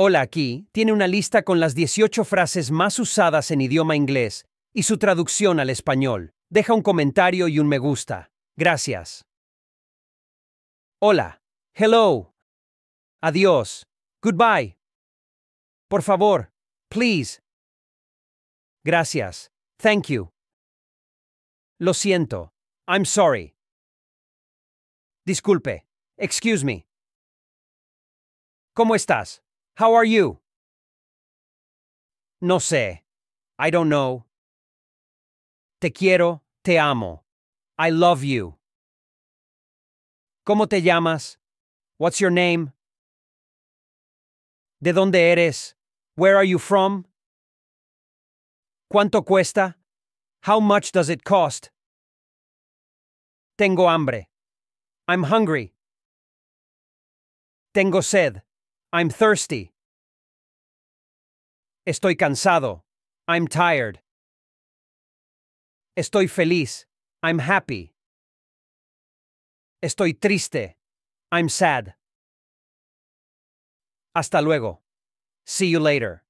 Hola aquí tiene una lista con las 18 frases más usadas en idioma inglés y su traducción al español. Deja un comentario y un me gusta. Gracias. Hola. Hello. Adiós. Goodbye. Por favor. Please. Gracias. Thank you. Lo siento. I'm sorry. Disculpe. Excuse me. ¿Cómo estás? How are you? No sé. I don't know. Te quiero, te amo. I love you. ¿Cómo te llamas? What's your name? ¿De dónde eres? Where are you from? ¿Cuánto cuesta? How much does it cost? Tengo hambre. I'm hungry. Tengo sed. I'm thirsty. Estoy cansado. I'm tired. Estoy feliz. I'm happy. Estoy triste. I'm sad. Hasta luego. See you later.